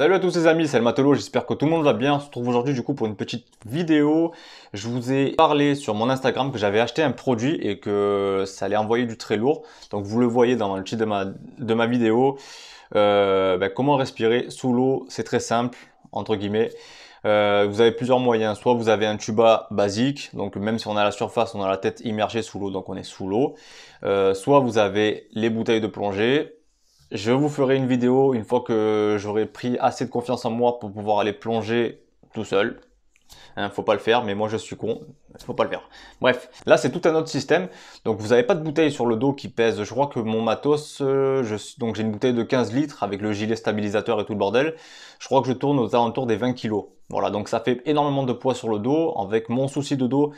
Salut à tous les amis, c'est le Matelot, j'espère que tout le monde va bien. On se retrouve aujourd'hui du coup pour une petite vidéo. Je vous ai parlé sur mon Instagram que j'avais acheté un produit et que ça allait envoyer du très lourd. Donc vous le voyez dans le titre de ma, de ma vidéo. Euh, ben, comment respirer sous l'eau C'est très simple, entre guillemets. Euh, vous avez plusieurs moyens. Soit vous avez un tuba basique, donc même si on a la surface, on a la tête immergée sous l'eau, donc on est sous l'eau. Euh, soit vous avez les bouteilles de plongée, je vous ferai une vidéo une fois que j'aurai pris assez de confiance en moi pour pouvoir aller plonger tout seul. Hein, faut pas le faire, mais moi je suis con, faut pas le faire. Bref, là c'est tout un autre système. Donc vous n'avez pas de bouteille sur le dos qui pèse. Je crois que mon matos, euh, donc j'ai une bouteille de 15 litres avec le gilet stabilisateur et tout le bordel. Je crois que je tourne aux alentours des 20 kg. Voilà, donc ça fait énormément de poids sur le dos. Avec mon souci de dos,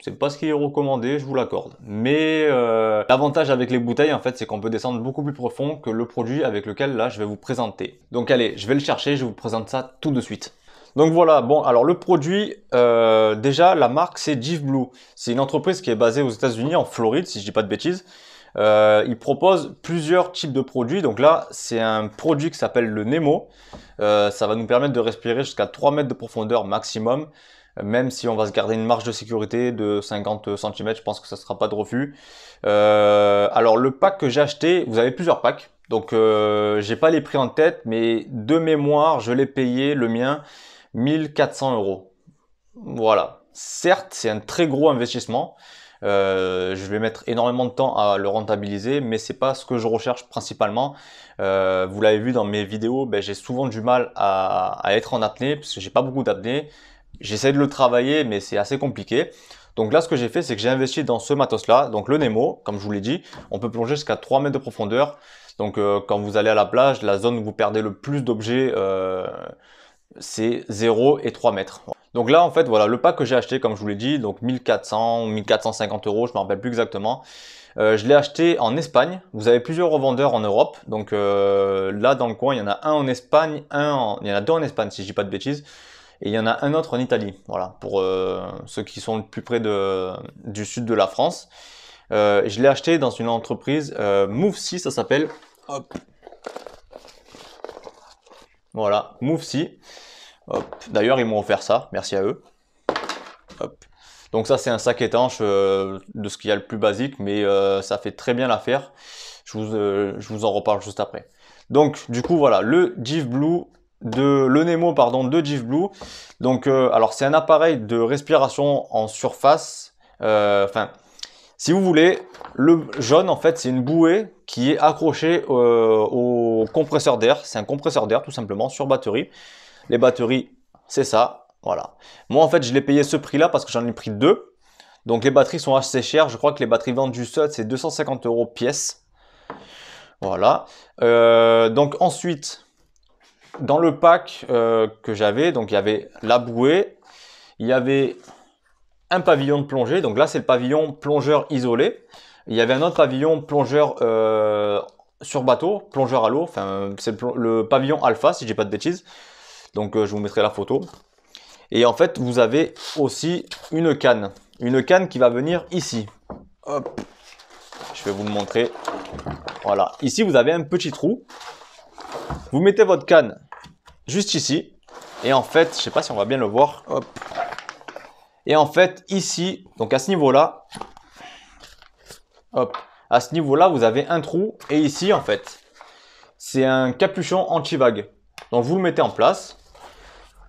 c'est pas ce qui est recommandé, je vous l'accorde. Mais euh, l'avantage avec les bouteilles, en fait, c'est qu'on peut descendre beaucoup plus profond que le produit avec lequel là je vais vous présenter. Donc allez, je vais le chercher, je vous présente ça tout de suite. Donc voilà, bon, alors le produit, euh, déjà la marque c'est Jif Blue. C'est une entreprise qui est basée aux États-Unis, en Floride, si je dis pas de bêtises. Euh, il propose plusieurs types de produits. Donc là, c'est un produit qui s'appelle le Nemo. ça va nous permettre de respirer jusqu'à 3 mètres de profondeur maximum même si on va se garder une marge de sécurité de 50 cm, je pense que ça ne sera pas de refus. Euh, alors le pack que j'ai acheté, vous avez plusieurs packs, donc je euh, j'ai pas les prix en tête, mais de mémoire, je l'ai payé, le mien, 1400 euros. Voilà. Certes, c'est un très gros investissement. Euh, je vais mettre énormément de temps à le rentabiliser, mais c'est pas ce que je recherche principalement. vous l'avez vu dans mes vidéos, ben, j'ai souvent du mal à, être en apnée parce que j'ai pas beaucoup d'apnée. J'essaie de le travailler, mais c'est assez compliqué. Donc là, ce que j'ai fait, c'est que j'ai investi dans ce matos-là, donc le Nemo, comme je vous l'ai dit. On peut plonger jusqu'à 3 mètres de profondeur. Donc euh, quand vous allez à la plage, la zone où vous perdez le plus d'objets, euh, c'est 0 et 3 mètres. Donc là, en fait, voilà, le pack que j'ai acheté, comme je vous l'ai dit, donc 1400 ou 1450 euros, je ne me rappelle plus exactement. Euh, je l'ai acheté en Espagne. Vous avez plusieurs revendeurs en Europe. Donc là, dans le coin, il y en a un en Espagne, un il y en a deux en Espagne, si je ne dis pas de bêtises. Et il y en a un autre en Italie, voilà, pour euh, ceux qui sont le plus près de, du sud de la France. Euh, je l'ai acheté dans une entreprise, euh, MoveSea, ça s'appelle. Voilà, MoveSea. D'ailleurs, ils m'ont offert ça, merci à eux. Donc ça, c'est un sac étanche euh, de ce qu'il y a le plus basique, mais ça fait très bien l'affaire. Je vous, vous en reparle juste après. Donc, du coup, voilà, le Div Blue de le Nemo pardon de Jif Blue. Donc euh, alors c'est un appareil de respiration en surface. Euh, enfin, si vous voulez, le jaune en fait c'est une bouée qui est accrochée euh, au compresseur d'air. C'est un compresseur d'air tout simplement sur batterie. Les batteries c'est ça. Voilà. Moi en fait je l'ai payé ce prix là parce que j'en ai pris deux. Donc les batteries sont assez chères. Je crois que les batteries vendues sud c'est 250 euros pièce. Voilà. donc ensuite, dans le pack euh, que j'avais, donc il y avait la bouée, il y avait un pavillon de plongée, donc là c'est le pavillon plongeur isolé. Il y avait un autre pavillon plongeur euh, sur bateau, plongeur à l'eau, enfin c'est le, pavillon alpha si j'ai pas de bêtises. Donc euh, je vous mettrai la photo. Et en fait vous avez aussi une canne, une canne qui va venir ici. je vais vous le montrer. Voilà, ici vous avez un petit trou. Vous mettez votre canne juste ici. Et en fait, je sais pas si on va bien le voir. Hop. Et en fait, ici, donc à ce niveau-là, hop, à ce niveau-là, vous avez un trou. Et ici, en fait, c'est un capuchon anti-vague. Donc vous le mettez en place.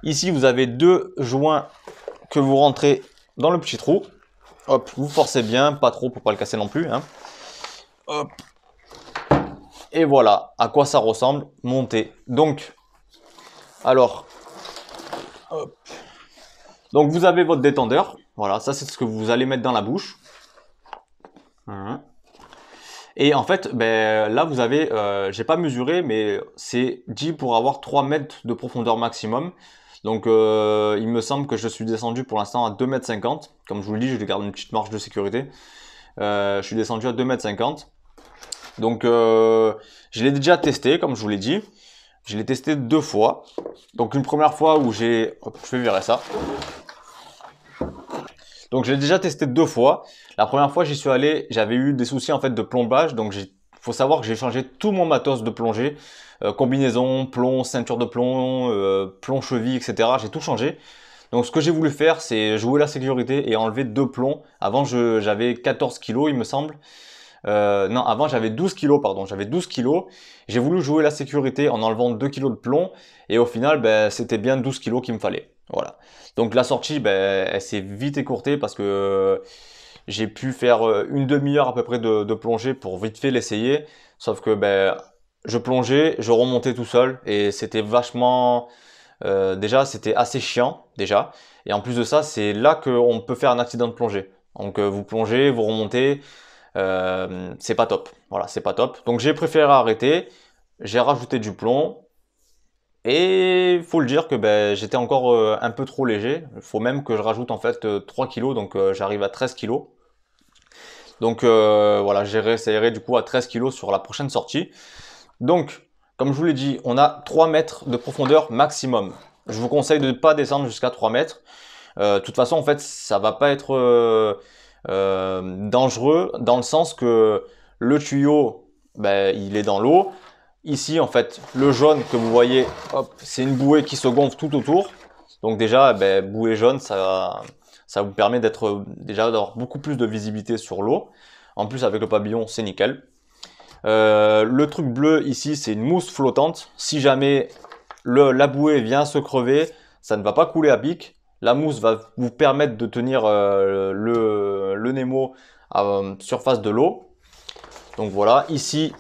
Ici, vous avez deux joints que vous rentrez dans le petit trou. Hop, vous forcez bien, pas trop pour pas le casser non plus. Hein. Hop. Et voilà à quoi ça ressemble monté. Donc, alors, donc vous avez votre détendeur. Voilà, ça c'est ce que vous allez mettre dans la bouche. Hein. Et en fait, ben, là vous avez, Je euh, j'ai pas mesuré, mais c'est dit pour avoir 3 mètres de profondeur maximum. Donc euh, il me semble que je suis descendu pour l'instant à 2 mètres 50. Comme je vous le dis, je garde une petite marge de sécurité. Euh, je suis descendu à 2 mètres 50. Donc je l'ai déjà testé, comme je vous l'ai dit. Je l'ai testé deux fois. Donc une première fois où j'ai... Je vais virer ça. Donc j'ai déjà testé deux fois. La première fois j'y suis allé, j'avais eu des soucis en fait de plombage. Donc il faut savoir que j'ai changé tout mon matos de plongée. Euh, combinaison, plomb, ceinture de plomb, euh, plomb cheville, etc. J'ai tout changé. Donc ce que j'ai voulu faire c'est jouer la sécurité et enlever deux plombs. Avant j'avais 14 kilos il me semble. Euh, non, avant j'avais 12 kilos, pardon, j'avais 12 kilos. J'ai voulu jouer la sécurité en enlevant 2 kilos de plomb, et au final, ben, c'était bien 12 kilos qu'il me fallait. Voilà. Donc la sortie, ben, elle s'est vite écourtée parce que j'ai pu faire euh, une demi-heure à peu près de, plongée pour vite fait l'essayer. Sauf que ben, je plongeais, je remontais tout seul, et c'était vachement... Euh, déjà, c'était assez chiant, déjà. Et en plus de ça, c'est là qu'on peut faire un accident de plongée. Donc vous plongez, vous remontez, euh, c'est pas top. Voilà, c'est pas top. Donc j'ai préféré arrêter, j'ai rajouté du plomb, et faut le dire que ben, j'étais encore euh, un peu trop léger. Il faut même que je rajoute en fait 3 euh, kg, donc j'arrive à 13 kg. Donc voilà, j'essaierai du coup à 13 kg sur la prochaine sortie. Donc, comme je vous l'ai dit, on a 3 mètres de profondeur maximum. Je vous conseille de ne pas descendre jusqu'à 3 mètres. De toute façon, en fait, ça va pas être euh, dangereux dans le sens que le tuyau, ben, il est dans l'eau. Ici, en fait, le jaune que vous voyez, c'est une bouée qui se gonfle tout autour. Donc déjà, ben, bouée jaune, ça, ça vous permet d'être déjà d'avoir beaucoup plus de visibilité sur l'eau. En plus, avec le pavillon, c'est nickel. Euh, le truc bleu ici, c'est une mousse flottante. Si jamais le, la bouée vient se crever, ça ne va pas couler à pic. La mousse va vous permettre de tenir euh, le, Nemo à euh, surface de l'eau. Donc voilà, ici,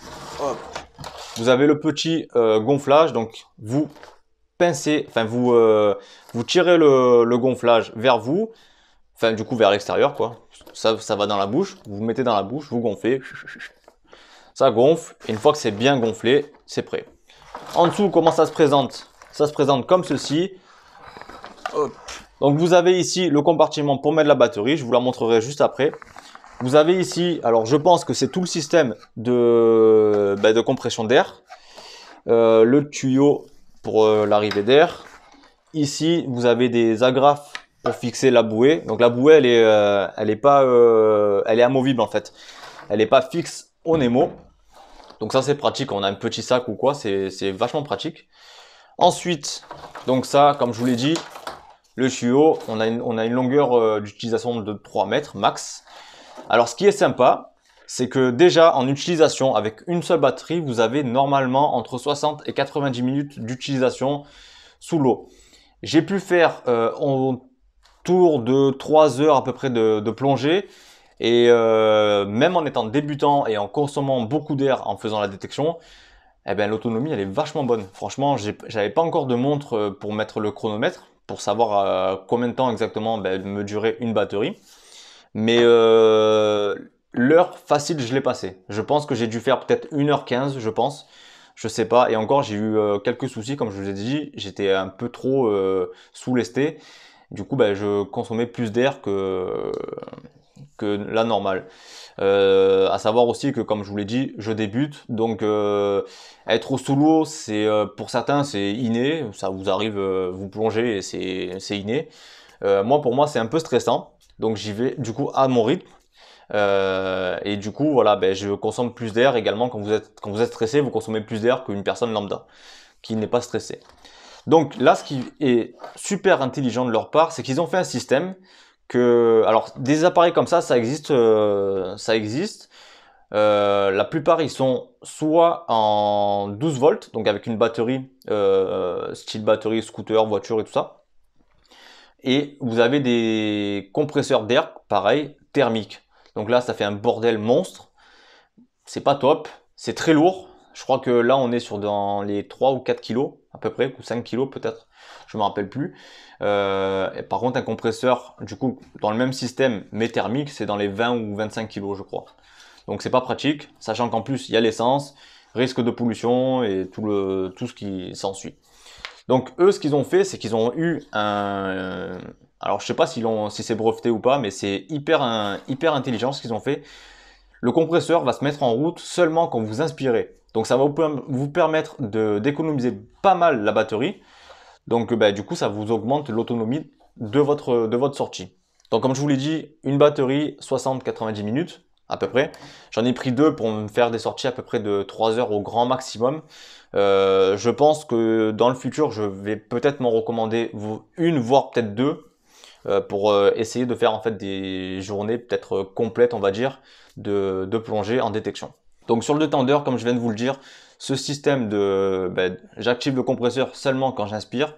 vous avez le petit euh, gonflage. Donc vous pincez, enfin vous, vous tirez le, gonflage vers vous. Enfin du coup vers l'extérieur quoi. Ça, va dans la bouche, vous, vous mettez dans la bouche, vous gonflez. Ça gonfle, et une fois que c'est bien gonflé, c'est prêt. En dessous, comment ça se présente Ça se présente comme ceci. Hop. Donc vous avez ici le compartiment pour mettre la batterie, je vous la montrerai juste après. Vous avez ici, alors je pense que c'est tout le système de, bah, de compression d'air. Euh, le tuyau pour euh, l'arrivée d'air. Ici, vous avez des agrafes pour fixer la bouée. Donc la bouée, elle est, euh, elle est pas, elle est amovible en fait. Elle n'est pas fixe au Nemo. Donc ça, c'est pratique. On a un petit sac ou quoi, c'est vachement pratique. Ensuite, donc ça, comme je vous l'ai dit, le tuyau, on a une, longueur euh, d'utilisation de 3 mètres max. Alors ce qui est sympa, c'est que déjà en utilisation avec une seule batterie, vous avez normalement entre 60 et 90 minutes d'utilisation sous l'eau. J'ai pu faire un euh, tour de 3 heures à peu près de, plongée. Et euh, même en étant débutant et en consommant beaucoup d'air en faisant la détection, eh ben, l'autonomie elle est vachement bonne. Franchement, n'avais pas encore de montre pour mettre le chronomètre pour savoir euh, combien de temps exactement ben, me durait une batterie. Mais euh, l'heure facile, je l'ai passée. Je pense que j'ai dû faire peut-être 1h15, je pense. Je sais pas. Et encore, j'ai eu euh, quelques soucis, comme je vous ai dit. J'étais un peu trop sous-lesté. Du coup, ben, je consommais plus d'air que, que la normale. Euh, à savoir aussi que, comme je vous l'ai dit, je débute, donc euh, être au l'eau, c'est euh, pour certains c'est inné, ça vous arrive, vous plongez et c'est inné. moi, pour moi, c'est un peu stressant, donc j'y vais du coup à mon rythme. et du coup, voilà, ben, je consomme plus d'air également quand vous êtes quand vous êtes stressé, vous consommez plus d'air qu'une personne lambda qui n'est pas stressée. Donc là, ce qui est super intelligent de leur part, c'est qu'ils ont fait un système alors des appareils comme ça, ça existe, euh, ça existe. Euh, la plupart ils sont soit en 12 volts, donc avec une batterie, euh, style batterie, scooter, voiture et tout ça. Et vous avez des compresseurs d'air, pareil, thermiques. Donc là, ça fait un bordel monstre. C'est pas top, c'est très lourd. Je crois que là, on est sur dans les 3 ou 4 kilos à peu près, ou 5 kilos peut-être je me rappelle plus. Euh, par contre, un compresseur, du coup, dans le même système, mais thermique, c'est dans les 20 ou 25 kg, je crois. Donc c'est pas pratique, sachant qu'en plus, il y a l'essence, risque de pollution et tout, le, tout ce qui s'ensuit. Donc eux, ce qu'ils ont fait, c'est qu'ils ont eu un... Euh, alors je sais pas si, si c'est breveté ou pas, mais c'est hyper, hyper intelligent ce qu'ils ont fait. Le compresseur va se mettre en route seulement quand vous inspirez. Donc ça va vous permettre d'économiser pas mal la batterie. Donc euh, bah, du coup, ça vous augmente l'autonomie de votre, de votre sortie. Donc comme je vous l'ai dit, une batterie 60-90 minutes à peu près. J'en ai pris deux pour me faire des sorties à peu près de 3 heures au grand maximum. Euh, je pense que dans le futur, je vais peut-être m'en recommander une, voire peut-être deux, euh, pour essayer de faire en fait des journées peut-être complètes, on va dire, de, de plongée en détection. Donc sur le détendeur, comme je viens de vous le dire, ce système de ben, j'active le compresseur seulement quand j'inspire.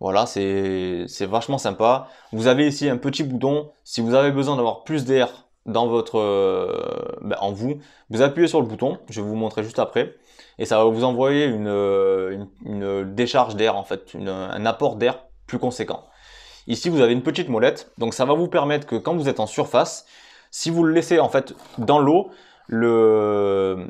Voilà, c'est vachement sympa. Vous avez ici un petit bouton. Si vous avez besoin d'avoir plus d'air dans votre ben, en vous, vous appuyez sur le bouton. Je vais vous montrer juste après. Et ça va vous envoyer une, euh, une, une décharge d'air, en fait, une, un apport d'air plus conséquent. Ici, vous avez une petite molette. Donc, ça va vous permettre que quand vous êtes en surface, si vous le laissez en fait dans l'eau, le,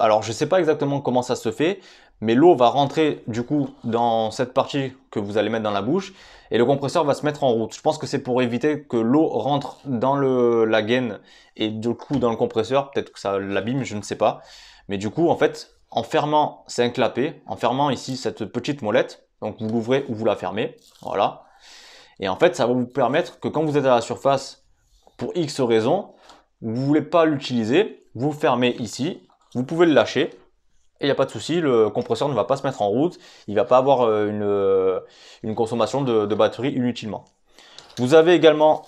alors je ne sais pas exactement comment ça se fait, mais l'eau va rentrer du coup dans cette partie que vous allez mettre dans la bouche et le compresseur va se mettre en route. Je pense que c'est pour éviter que l'eau rentre dans le, la gaine et du coup dans le compresseur, peut-être que ça l'abîme, je ne sais pas. Mais du coup, en fait, en fermant, c'est un clapet, en fermant ici cette petite molette, donc vous l'ouvrez ou vous la fermez, voilà. Et en fait, ça va vous permettre que quand vous êtes à la surface, pour X raison, vous ne voulez pas l'utiliser, vous fermez ici vous pouvez le lâcher, et il n'y a pas de souci, le compresseur ne va pas se mettre en route, il ne va pas avoir euh, euh, une, consommation de, batterie inutilement. Vous avez également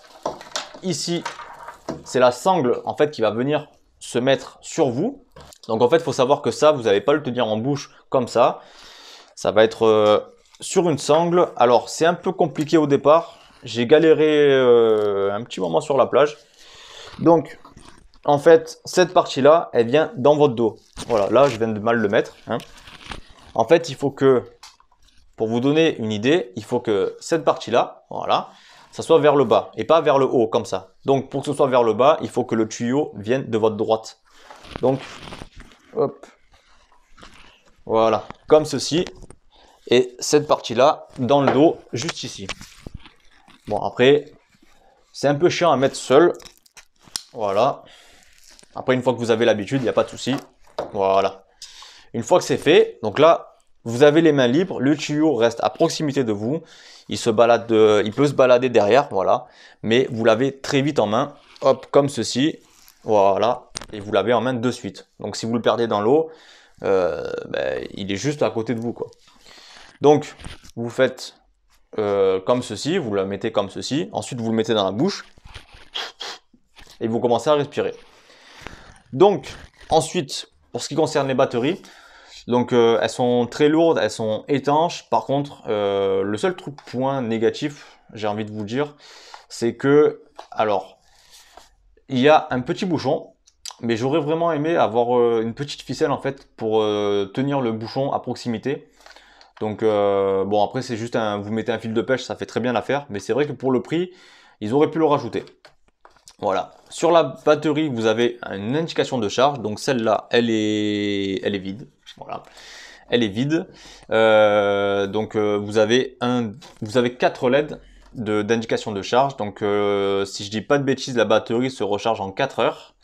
ici, c'est la sangle en fait qui va venir se mettre sur vous. Donc en fait, il faut savoir que ça, vous n'allez pas le tenir en bouche comme ça. Ça va être euh, sur une sangle. Alors c'est un peu compliqué au départ. J'ai galéré un petit moment sur la plage. Donc en fait, cette partie-là, elle vient dans votre dos. Voilà, là, je viens de mal le mettre. Hein. En fait, il faut que, pour vous donner une idée, il faut que cette partie-là, voilà, ça soit vers le bas et pas vers le haut, comme ça. Donc, pour que ce soit vers le bas, il faut que le tuyau vienne de votre droite. Donc, hop, voilà, comme ceci. Et cette partie-là, dans le dos, juste ici. Bon, après, c'est un peu chiant à mettre seul. Voilà. Après, une fois que vous avez l'habitude, il n'y a pas de souci. Voilà. Une fois que c'est fait, donc là, vous avez les mains libres, le tuyau reste à proximité de vous, il se balade, de, euh, il peut se balader derrière, voilà, mais vous l'avez très vite en main, hop, comme ceci, voilà, et vous l'avez en main de suite. Donc si vous le perdez dans l'eau, euh, ben, il est juste à côté de vous, quoi. Donc, vous faites euh, comme ceci, vous le mettez comme ceci, ensuite vous le mettez dans la bouche, et vous commencez à respirer. Donc, ensuite, pour ce qui concerne les batteries, donc euh, elles sont très lourdes, elles sont étanches. Par contre, euh, le seul truc point négatif, j'ai envie de vous dire, c'est que, alors, il y a un petit bouchon, mais j'aurais vraiment aimé avoir euh, une petite ficelle en fait pour tenir le bouchon à proximité. Donc bon, après c'est juste un, vous mettez un fil de pêche, ça fait très bien l'affaire, mais c'est vrai que pour le prix, ils auraient pu le rajouter. Voilà. Sur la batterie, vous avez une indication de charge. Donc celle-là, elle est, elle est vide. Voilà. Elle est vide. Euh, donc euh, vous avez un, vous avez quatre LED d'indication de, charge. Donc euh, si je dis pas de bêtises, la batterie se recharge en 4 heures.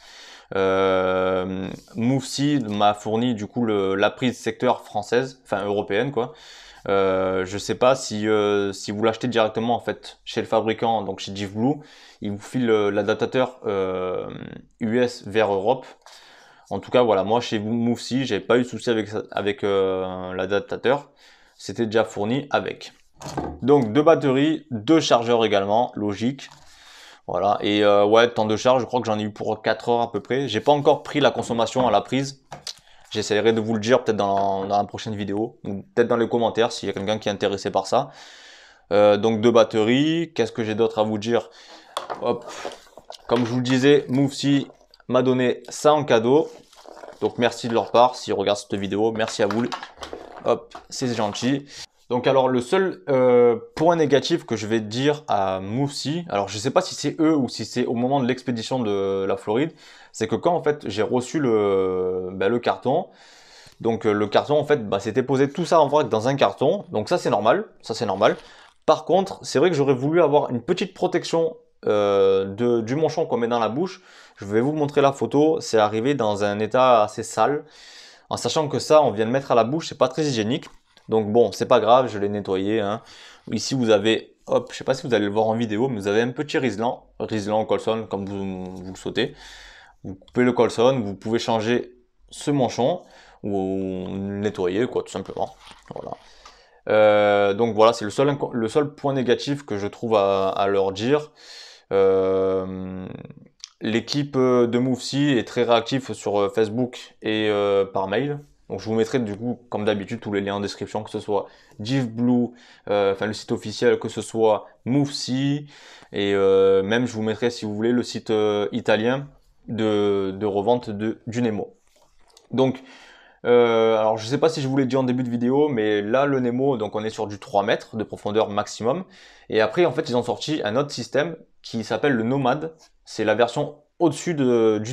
Euh, m'a fourni du coup la prise secteur française, enfin européenne quoi. Euh, je sais pas si, euh, si vous l'achetez directement en fait chez le fabricant, donc chez Jiveblue, il vous file euh, l'adaptateur US vers Europe. En tout cas, voilà, moi chez si j'ai pas eu de souci avec, avec l'adaptateur. C'était déjà fourni avec. Donc deux batteries, deux chargeurs également, logique. Voilà, et ouais, temps de charge, je crois que j'en ai eu pour 4 heures à peu près. J'ai pas encore pris la consommation à la prise. J'essaierai de vous le dire peut-être dans, la prochaine vidéo, ou peut-être dans les commentaires s'il y a quelqu'un qui est intéressé par ça. Euh, donc deux batteries, qu'est-ce que j'ai d'autre à vous dire Hop. Comme je vous le disais, Moufsi m'a donné ça en cadeau. Donc merci de leur part, s'ils regardent cette vidéo, merci à vous. Hop, c'est gentil. Donc alors le seul euh, point négatif que je vais dire à Moussi, alors je ne sais pas si c'est eux ou si c'est au moment de l'expédition de la Floride, c'est que quand en fait j'ai reçu le, bah, carton, donc euh, le carton en fait c'était bah, posé tout ça en vrac dans un carton, donc ça c'est normal, ça c'est normal. Par contre c'est vrai que j'aurais voulu avoir une petite protection euh, de, du manchon qu'on met dans la bouche. Je vais vous montrer la photo, c'est arrivé dans un état assez sale, en sachant que ça on vient de mettre à la bouche, c'est pas très hygiénique. Donc bon, c'est pas grave, je l'ai nettoyé. Hein. Ici, vous avez, hop, je sais pas si vous allez le voir en vidéo, mais vous avez un petit Rislan, Rislan Colson, comme vous, le souhaitez. Vous coupez le Colson, vous pouvez changer ce manchon ou nettoyer, quoi, tout simplement. Voilà. Euh, donc voilà, c'est le seul, point négatif que je trouve à, leur dire. Euh, l'équipe de MoveSea est très réactive sur euh, Facebook et par mail. Donc je vous mettrai du coup, comme d'habitude, tous les liens en description, que ce soit Dive Blue, euh, enfin le site officiel, que ce soit MoveSea, et euh, même je vous mettrai, si vous voulez, le site euh, italien de, revente de, du Nemo. Donc, alors je ne sais pas si je vous l'ai dit en début de vidéo, mais là le Nemo, donc on est sur du 3 mètres de profondeur maximum, et après en fait ils ont sorti un autre système qui s'appelle le Nomad, c'est la version au-dessus du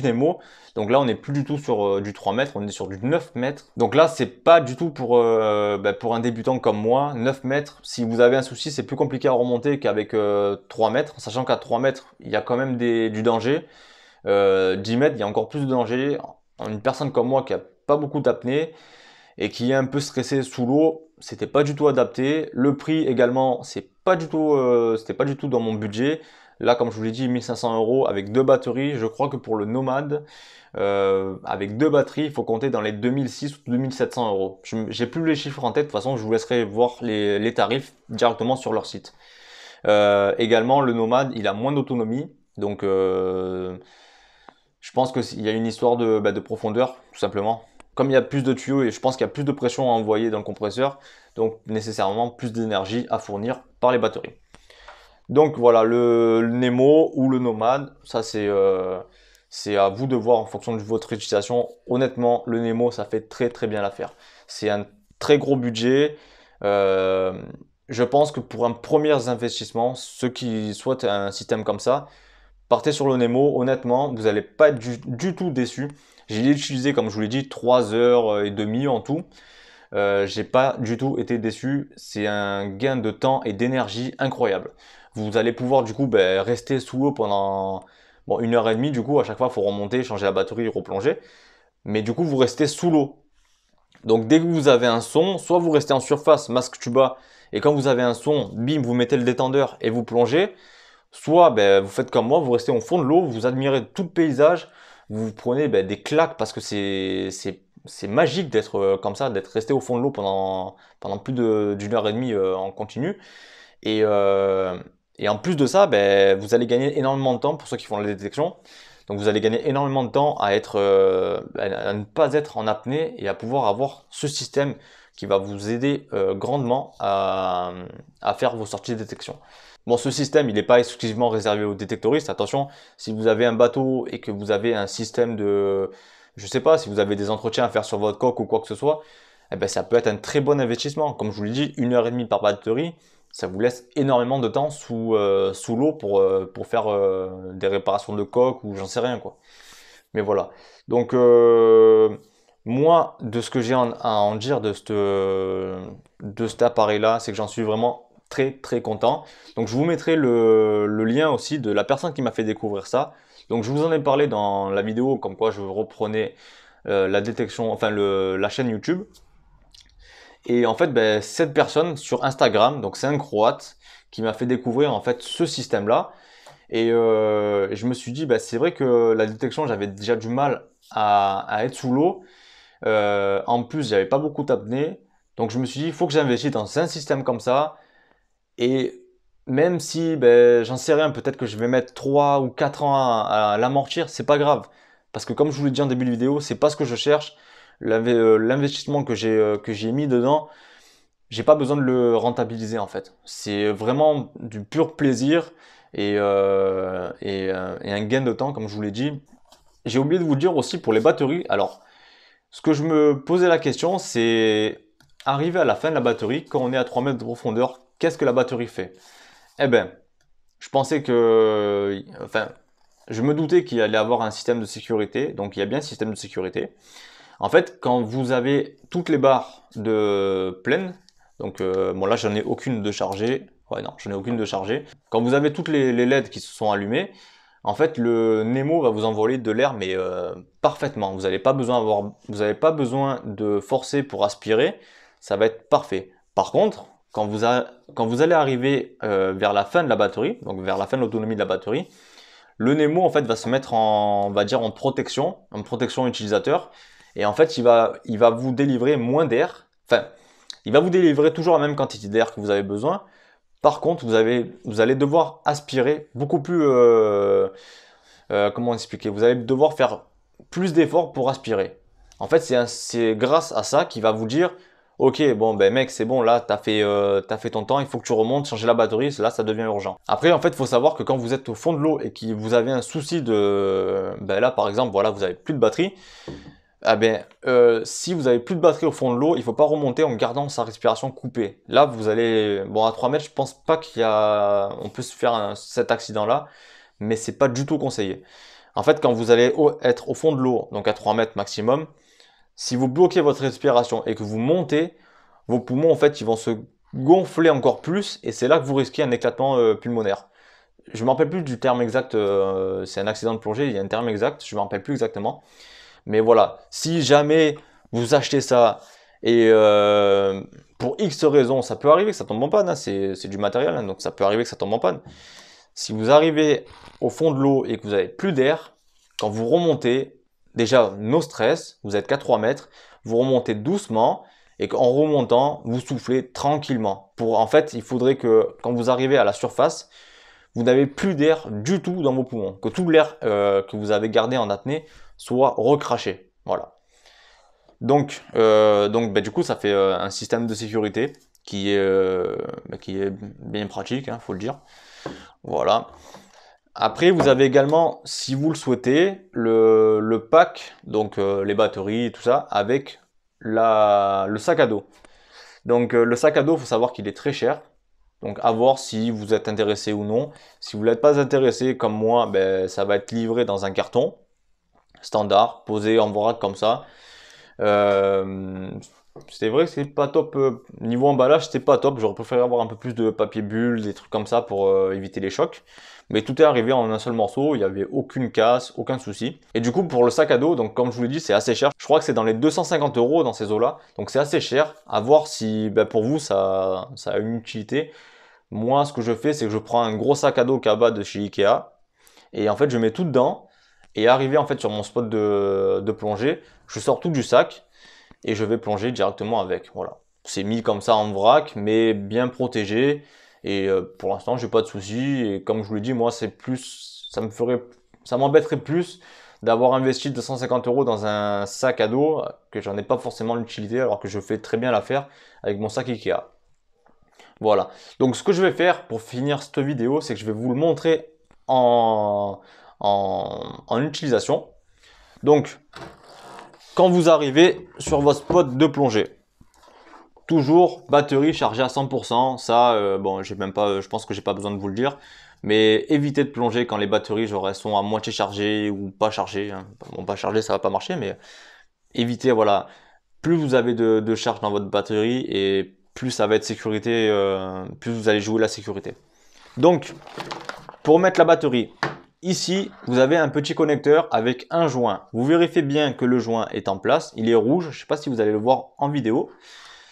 Nemo. Donc là, on n'est plus du tout sur euh, du 3 mètres, on est sur du 9 mètres. Donc là, c'est pas du tout pour, euh, bah, pour un débutant comme moi. 9 mètres, si vous avez un souci, c'est plus compliqué à remonter qu'avec 3 euh, mètres, sachant qu'à 3 mètres, il y a quand même des, du danger. 10 mètres, il y a encore plus de danger. Une personne comme moi qui a pas beaucoup d'apnée et qui est un peu stressée sous l'eau, c'était pas du tout adapté. Le prix également, c'est pas du tout, c'était pas du tout dans mon budget. Là, comme je vous l'ai dit, 1500 euros avec deux batteries. Je crois que pour le Nomade, euh, avec deux batteries, il faut compter dans les 2006 ou 2700 euros. J'ai plus les chiffres en tête. De toute façon, je vous laisserai voir les, tarifs directement sur leur site. Euh, également, le Nomade, il a moins d'autonomie. Donc, euh, je pense qu'il y a une histoire de, bah, de profondeur, tout simplement comme il y a plus de tuyaux et je pense qu'il y a plus de pression à envoyer dans le compresseur, donc nécessairement plus d'énergie à fournir par les batteries. Donc voilà, le, Nemo ou le Nomade, ça euh, c'est à vous de voir en fonction de votre utilisation. Honnêtement, le Nemo, ça fait très très bien l'affaire. C'est un très gros budget. Euh, je pense que pour un premier investissement, ceux qui souhaitent un système comme ça, partez sur le Nemo. Honnêtement, vous n'allez pas être du, tout déçu. J'ai utilisé, comme je vous l'ai dit, 3 heures et demie en tout. Euh, je n'ai pas du tout été déçu. C'est un gain de temps et d'énergie incroyable. Vous allez pouvoir du coup ben, rester sous l'eau pendant une heure et demie. Du coup, à chaque fois, il faut remonter, changer la batterie, replonger. Mais du coup, vous restez sous l'eau. Donc dès que vous avez un son, soit vous restez en surface, masque tuba, et quand vous avez un son, bim, vous mettez le détendeur et vous plongez. Soit ben, vous faites comme moi, vous restez au fond de l'eau, vous admirez tout le paysage, vous prenez ben, des claques parce que c'est magique d'être euh, comme ça, d'être resté au fond de l'eau pendant, pendant plus d'une heure et demie euh, en continu. Et, euh, et en plus de ça, ben, vous allez gagner énormément de temps pour ceux qui font la détection. Donc vous allez gagner énormément de temps à, euh, ne pas être en apnée et à pouvoir avoir ce système qui va vous aider euh, grandement à, faire vos sorties de détection. Bon, ce système, il n'est pas exclusivement réservé aux détectoristes. Attention, si vous avez un bateau et que vous avez un système de... Je ne sais pas, si vous avez des entretiens à faire sur votre coque ou quoi que ce soit, eh ben, ça peut être un très bon investissement. Comme je vous l'ai dit, une heure et demie par batterie, ça vous laisse énormément de temps sous, euh, sous l'eau pour, euh, pour faire euh, des réparations de coque ou j'en sais rien quoi. Mais voilà. Donc moi, de ce que j'ai à en dire de, de cet appareil-là, c'est que j'en suis vraiment très très content. Donc je vous mettrai le, le lien aussi de la personne qui m'a fait découvrir ça. Donc je vous en ai parlé dans la vidéo comme quoi je reprenais la détection, enfin le, la chaîne YouTube. Et en fait, ben, cette personne sur Instagram, donc c'est un Croate, qui m'a fait découvrir en fait ce système-là. Et euh, je me suis dit, ben, c'est vrai que la détection, j'avais déjà du mal à, être sous l'eau. Euh, en plus, j'avais pas beaucoup d'apnée. Donc je me suis dit, il faut que j'investisse dans un système comme ça. Et même si ben, j'en sais rien, peut-être que je vais mettre 3 ou 4 ans à, l'amortir, l'amortir, c'est pas grave. Parce que comme je vous l'ai dit en début de vidéo, c'est pas ce que je cherche. Euh, l'investissement que j'ai euh, que j'ai mis dedans, j'ai pas besoin de le rentabiliser en fait. C'est vraiment du pur plaisir et, euh, et, un gain de temps, comme je vous l'ai dit. J'ai oublié de vous dire aussi pour les batteries. Alors, ce que je me posais la question, c'est arriver à la fin de la batterie, quand on est à 3 mètres de profondeur, qu'est-ce que la batterie fait Eh ben, je pensais que. Enfin, je me doutais qu'il allait avoir un système de sécurité, donc il y a bien un système de sécurité. En fait, quand vous avez toutes les barres de pleines, donc euh, bon là j'en ai aucune de chargée, ouais non, j'en ai aucune de chargée. Quand vous avez toutes les, LED qui se sont allumées, en fait le Nemo va vous envoler de l'air mais euh, parfaitement. Vous n'avez pas, besoin vous pas besoin de forcer pour aspirer, ça va être parfait. Par contre, quand vous, allez arriver euh, vers la fin de la batterie, donc vers la fin de l'autonomie de la batterie, le Nemo en fait va se mettre en, va dire en protection, en protection utilisateur. Et en fait, il va, il va vous délivrer moins d'air. Enfin, il va vous délivrer toujours la même quantité d'air que vous avez besoin. Par contre, vous, avez, vous allez devoir aspirer beaucoup plus... Euh, euh, comment expliquer Vous allez devoir faire plus d'efforts pour aspirer. En fait, c'est grâce à ça qu'il va vous dire Ok, bon, ben mec, c'est bon, là, t'as fait, euh, as fait ton temps, il faut que tu remontes, changer la batterie, là, ça devient urgent. Après, en fait, il faut savoir que quand vous êtes au fond de l'eau et que vous avez un souci de. Ben là, par exemple, voilà, vous avez plus de batterie, ah ben, euh, si vous avez plus de batterie au fond de l'eau, il ne faut pas remonter en gardant sa respiration coupée. Là, vous allez... Bon, à 3 mètres, je pense pas qu'il a... On peut se faire cet accident-là, mais c'est pas du tout conseillé. En fait, quand vous allez être au fond de l'eau, donc à 3 mètres maximum, si vous bloquez votre respiration et que vous montez, vos poumons, en fait, ils vont se gonfler encore plus et c'est là que vous risquez un éclatement euh, pulmonaire. Je ne me rappelle plus du terme exact, euh, c'est un accident de plongée, il y a un terme exact, je ne me rappelle plus exactement. Mais voilà, si jamais vous achetez ça et euh, pour X raisons, ça peut arriver que ça tombe en panne, hein, c'est du matériel, hein, donc ça peut arriver que ça tombe en panne. Si vous arrivez au fond de l'eau et que vous n'avez plus d'air, quand vous remontez, déjà, no stress, vous êtes qu'à 3 mètres, vous remontez doucement, et en remontant, vous soufflez tranquillement. Pour, en fait, il faudrait que quand vous arrivez à la surface, vous n'avez plus d'air du tout dans vos poumons, que tout l'air euh, que vous avez gardé en apnée, soit recraché. Voilà. Donc, euh, donc bah, du coup, ça fait euh, un système de sécurité qui est, euh, bah, qui est bien pratique, il hein, faut le dire. Voilà. Après, vous avez également, si vous le souhaitez, le, le pack, donc les batteries, tout ça, avec la, le sac à dos. Donc le sac à dos, il faut savoir qu'il est très cher. Donc à voir si vous êtes intéressé ou non. Si vous n'êtes pas intéressé, comme moi, ben, ça va être livré dans un carton standard, posé en vrac comme ça. Euh, c'est vrai que c'est pas top. Euh, niveau emballage, c'était pas top. J'aurais préféré avoir un peu plus de papier bulle, des trucs comme ça pour euh, éviter les chocs. Mais tout est arrivé en un seul morceau, il n'y avait aucune casse, aucun souci. Et du coup, pour le sac à dos, donc comme je vous l'ai dit, c'est assez cher. Je crois que c'est dans les 250 euros dans ces eaux-là. Donc c'est assez cher. À voir si ben, pour vous ça, ça a une utilité. Moi, ce que je fais, c'est que je prends un gros sac à dos Kaba de chez Ikea. Et en fait, je mets tout dedans. Et arrivé en fait sur mon spot de, de plongée, je sors tout du sac et je vais plonger directement avec. Voilà. C'est mis comme ça en vrac, mais bien protégé. Et euh, pour l'instant, j'ai pas de soucis. Et comme je vous l'ai dit, moi, c'est plus, ça me ferait, ça m'embêterait plus d'avoir investi 250 euros dans un sac à dos que j'en ai pas forcément l'utilité, alors que je fais très bien l'affaire avec mon sac Ikea. Voilà. Donc, ce que je vais faire pour finir cette vidéo, c'est que je vais vous le montrer en, en, utilisation. Donc, quand vous arrivez sur votre spot de plongée, toujours batterie chargée à 100%. Ça, euh, bon, j'ai même pas, je pense que j'ai pas besoin de vous le dire. Mais évitez de plonger quand les batteries genre, sont à moitié chargées ou pas chargées. Hein. Bon, pas chargées, ça va pas marcher, mais évitez, voilà. Plus vous avez de, charge dans votre batterie et plus ça va être sécurité, euh, plus vous allez jouer la sécurité. Donc, pour mettre la batterie, Ici, vous avez un petit connecteur avec un joint. Vous vérifiez bien que le joint est en place. Il est rouge, je ne sais pas si vous allez le voir en vidéo.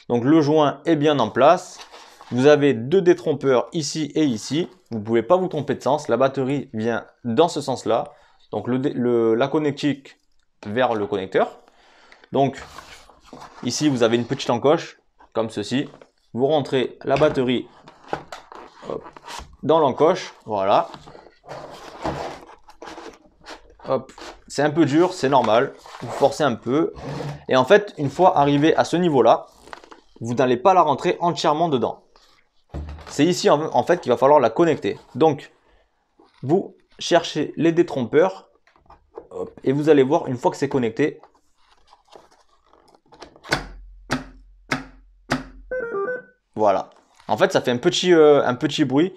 Donc le joint est bien en place. Vous avez deux détrompeurs ici et ici. Vous ne pouvez pas vous tromper de sens. La batterie vient dans ce sens-là. Donc la connectique vers le connecteur. Donc ici, vous avez une petite encoche comme ceci. Vous rentrez la batterie dans l'encoche. Voilà c'est un peu dur, c'est normal, vous forcez un peu. Et en fait, une fois arrivé à ce niveau-là, vous n'allez pas la rentrer entièrement dedans. C'est ici en fait qu'il va falloir la connecter. Donc, vous cherchez les détrompeurs et vous allez voir une fois que c'est connecté, voilà. En fait, ça fait un petit, euh, un petit bruit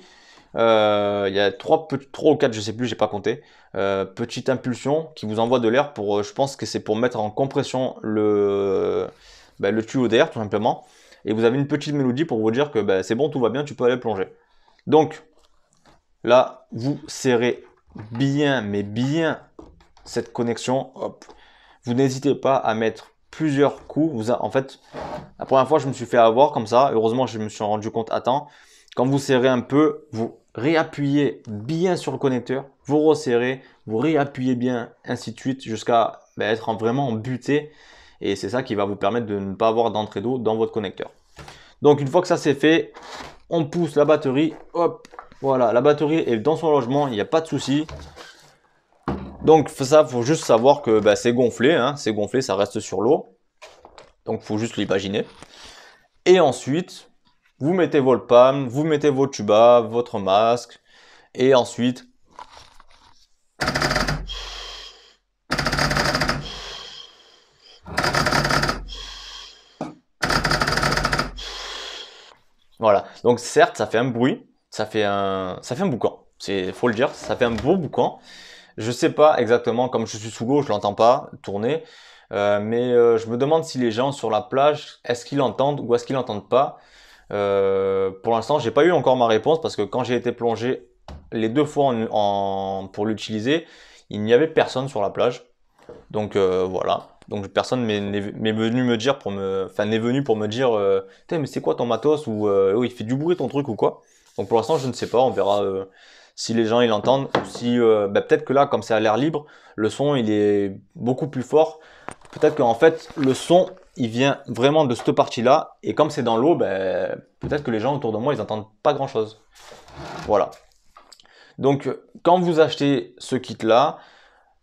euh, il y a trois, ou quatre, je sais plus, j'ai pas compté, euh, petite impulsion qui vous envoie de l'air pour, euh, je pense que c'est pour mettre en compression le, bah, le tuyau d'air tout simplement. Et vous avez une petite mélodie pour vous dire que bah, c'est bon, tout va bien, tu peux aller plonger. Donc là, vous serrez bien, mais bien cette connexion. Vous n'hésitez pas à mettre plusieurs coups. Vous en fait, la première fois, je me suis fait avoir comme ça. Heureusement, je me suis rendu compte à temps. Quand vous serrez un peu, vous réappuyez bien sur le connecteur, vous resserrez, vous réappuyez bien, ainsi de suite, jusqu'à ben, être vraiment buté. Et c'est ça qui va vous permettre de ne pas avoir d'entrée d'eau dans votre connecteur. Donc une fois que ça c'est fait, on pousse la batterie, hop, voilà, la batterie est dans son logement, il n'y a pas de souci. Donc ça, faut juste savoir que ben, c'est gonflé, hein, c'est gonflé, ça reste sur l'eau. Donc faut juste l'imaginer. Et ensuite, vous mettez vos palmes, vous mettez vos tubas, votre masque, et ensuite... Voilà. Donc certes, ça fait un bruit, ça fait un, ça fait un boucan. C'est, faut le dire, ça fait un beau boucan. Je sais pas exactement, comme je suis sous gauche je l'entends pas tourner. Euh, mais euh, je me demande si les gens sur la plage, est-ce qu'ils l'entendent ou est-ce qu'ils l'entendent pas euh, pour l'instant, j'ai pas eu encore ma réponse parce que quand j'ai été plongé les deux fois en, pour l'utiliser, il n'y avait personne sur la plage. Donc euh, voilà. Donc personne n'est venu me dire pour me, enfin venu pour me dire, euh, mais c'est quoi ton matos ou euh, oh, il fait du bruit ton truc ou quoi. Donc pour l'instant, je ne sais pas. On verra si les gens ils l'entendent. Si bah, peut-être que là, comme c'est à l'air libre, le son il est beaucoup plus fort. Peut-être qu'en fait le son il vient vraiment de cette partie-là. Et comme c'est dans l'eau, ben, peut-être que les gens autour de moi, ils n'entendent pas grand-chose. Voilà. Donc, quand vous achetez ce kit-là,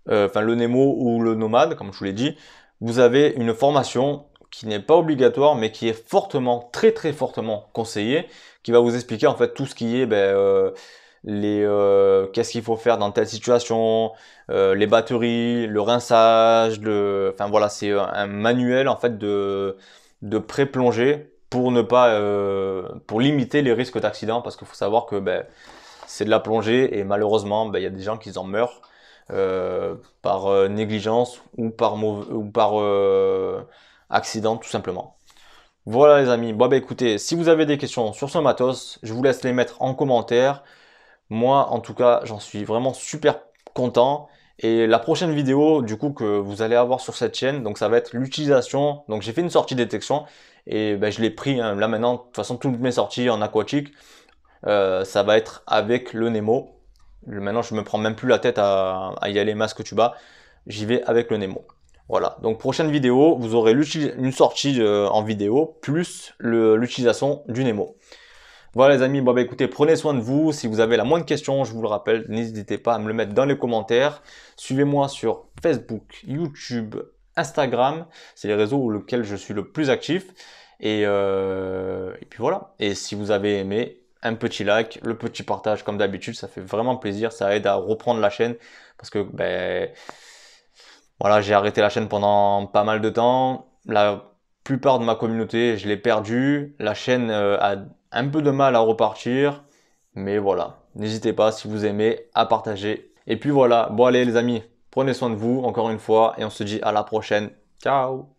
euh, enfin le Nemo ou le Nomade, comme je vous l'ai dit, vous avez une formation qui n'est pas obligatoire, mais qui est fortement, très très fortement conseillée, qui va vous expliquer en fait tout ce qui est ben, euh, euh, qu'est-ce qu'il faut faire dans telle situation, euh, les batteries, le rinçage, enfin voilà, c'est euh, un manuel en fait de pré-plongée pour pour limiter les risques d'accident parce qu'il faut savoir que ben, c'est de la plongée et malheureusement ben, il y a des gens qui en meurent par négligence ou par ou par accident tout simplement. Voilà les amis, bon ben, écoutez, si vous avez des questions sur ce matos, je vous laisse les mettre en commentaire. Moi, en tout cas, j'en suis vraiment super content. Et la prochaine vidéo, du coup, que vous allez avoir sur cette chaîne, donc ça va être l'utilisation. Donc j'ai fait une sortie détection et ben, je l'ai pris hein. là maintenant. De toute façon, toutes mes sorties en aquatique, euh, ça va être avec le Nemo. Maintenant, je me prends même plus la tête à, y aller masque tuba. J'y vais avec le Nemo. Voilà, donc prochaine vidéo, vous aurez une sortie euh, en vidéo plus l'utilisation du Nemo. Voilà les amis, bon, bah, écoutez, prenez soin de vous. Si vous avez la moindre question, je vous le rappelle, n'hésitez pas à me le mettre dans les commentaires. Suivez-moi sur Facebook, YouTube, Instagram. C'est les réseaux auxquels je suis le plus actif. Euh, et, puis voilà. Et si vous avez aimé, un petit like, le petit partage comme d'habitude, ça fait vraiment plaisir, ça aide à reprendre la chaîne parce que ben voilà, j'ai arrêté la chaîne pendant pas mal de temps. La plupart de ma communauté, je l'ai perdue. La chaîne euh, a un peu de mal à repartir. Mais voilà, n'hésitez pas si vous aimez à partager. Et puis voilà, bon allez les amis, prenez soin de vous encore une fois et on se dit à la prochaine. Ciao